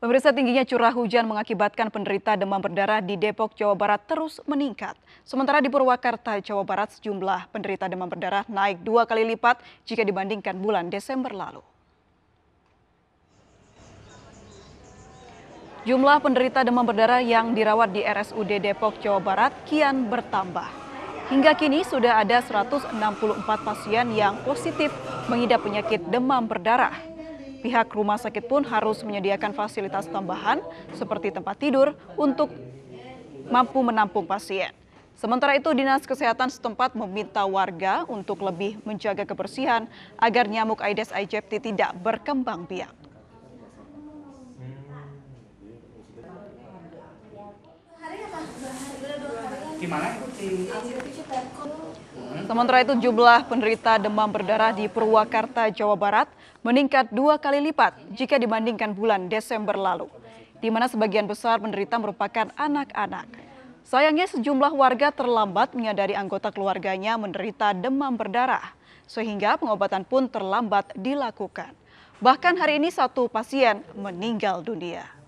Pemirsa tingginya curah hujan mengakibatkan penderita demam berdarah di Depok, Jawa Barat terus meningkat. Sementara di Purwakarta, Jawa Barat sejumlah penderita demam berdarah naik dua kali lipat jika dibandingkan bulan Desember lalu. Jumlah penderita demam berdarah yang dirawat di RSUD Depok, Jawa Barat kian bertambah. Hingga kini sudah ada 164 pasien yang positif mengidap penyakit demam berdarah. Pihak rumah sakit pun harus menyediakan fasilitas tambahan seperti tempat tidur untuk mampu menampung pasien. Sementara itu, Dinas Kesehatan setempat meminta warga untuk lebih menjaga kebersihan agar nyamuk Aedes aegypti tidak berkembang biak. Di mana Sementara itu jumlah penderita demam berdarah di Purwakarta, Jawa Barat meningkat dua kali lipat jika dibandingkan bulan Desember lalu, di mana sebagian besar penderita merupakan anak-anak. Sayangnya sejumlah warga terlambat menyadari anggota keluarganya menderita demam berdarah, sehingga pengobatan pun terlambat dilakukan. Bahkan hari ini satu pasien meninggal dunia.